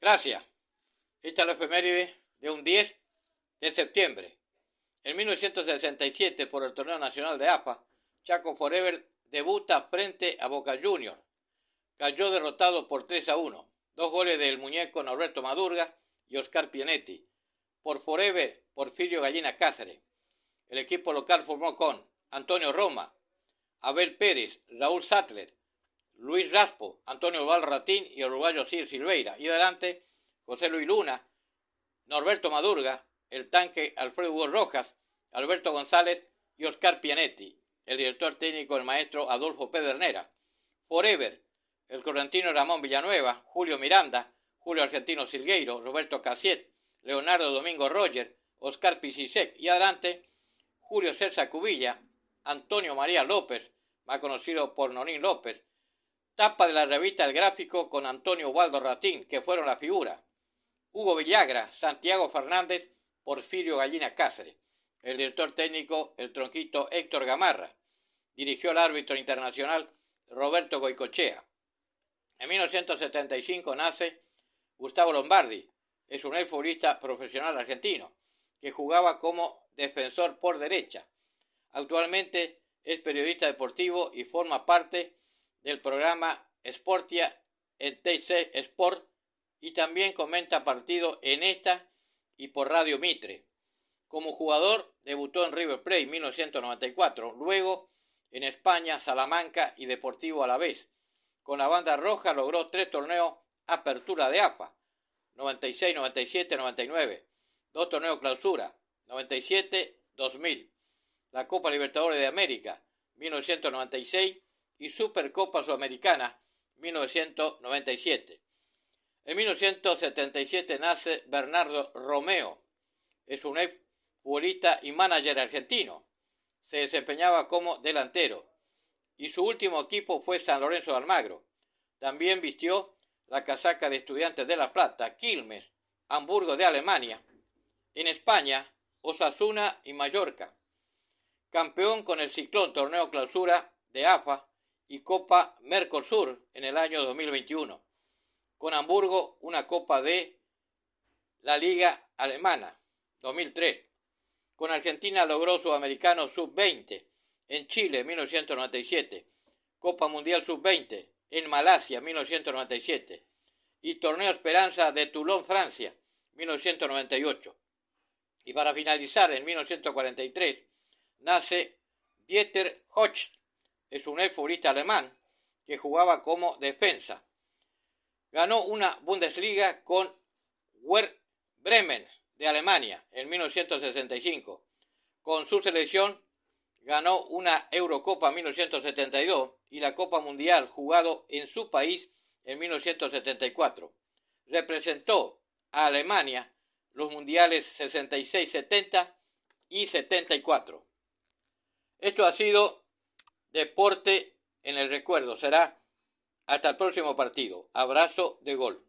Gracias. Esta es la efeméride de un 10 de septiembre. En 1967, por el Torneo Nacional de AFA, Chaco Forever debuta frente a Boca Juniors. Cayó derrotado por 3 a 1. Dos goles del muñeco Norberto Madurga y Oscar Pianetti. Por Forever, Porfirio Gallina Cáceres. El equipo local formó con Antonio Roma, Abel Pérez, Raúl Sattler, Luis Raspo, Antonio Valratín y uruguayo Cir Silveira. Y adelante, José Luis Luna, Norberto Madurga, el tanque Alfredo Hugo Rojas, Alberto González y Oscar Pianetti. El director técnico, el maestro Adolfo Pedernera. Forever, el correntino Ramón Villanueva, Julio Miranda, Julio Argentino Silgueiro, Roberto Casiet, Leonardo Domingo Roger, Oscar Pisisek, Y adelante, Julio César Cubilla, Antonio María López, más conocido por Nonín López, Tapa de la revista El Gráfico con Antonio Waldo Ratín, que fueron la figura. Hugo Villagra, Santiago Fernández, Porfirio Gallina Cáceres. El director técnico, el tronquito Héctor Gamarra. Dirigió el árbitro internacional Roberto Goicochea. En 1975 nace Gustavo Lombardi. Es un futbolista profesional argentino que jugaba como defensor por derecha. Actualmente es periodista deportivo y forma parte del programa Sportia en TC Sport y también comenta partido en esta y por Radio Mitre. Como jugador debutó en River Plate 1994, luego en España, Salamanca y Deportivo a la vez. Con la banda roja logró tres torneos apertura de AFA, 96, 97, 99, dos torneos clausura, 97, 2000, la Copa Libertadores de América, 1996 y Supercopa Sudamericana 1997. En 1977 nace Bernardo Romeo. Es un ex futbolista y manager argentino. Se desempeñaba como delantero y su último equipo fue San Lorenzo de Almagro. También vistió la casaca de Estudiantes de La Plata, Quilmes, Hamburgo de Alemania. En España, Osasuna y Mallorca. Campeón con el Ciclón Torneo Clausura de AFA y Copa Mercosur en el año 2021. Con Hamburgo, una Copa de la Liga Alemana 2003. Con Argentina logró Sudamericano Sub-20 en Chile 1997. Copa Mundial Sub-20 en Malasia 1997 y Torneo Esperanza de Toulon, Francia 1998. Y para finalizar, en 1943 nace Dieter Hocht, es un futbolista alemán que jugaba como defensa. Ganó una Bundesliga con Werder Bremen de Alemania en 1965. Con su selección ganó una Eurocopa 1972 y la Copa Mundial jugado en su país en 1974. Representó a Alemania los mundiales 66-70 y 74. Esto ha sido Deporte en el recuerdo será hasta el próximo partido. Abrazo de gol.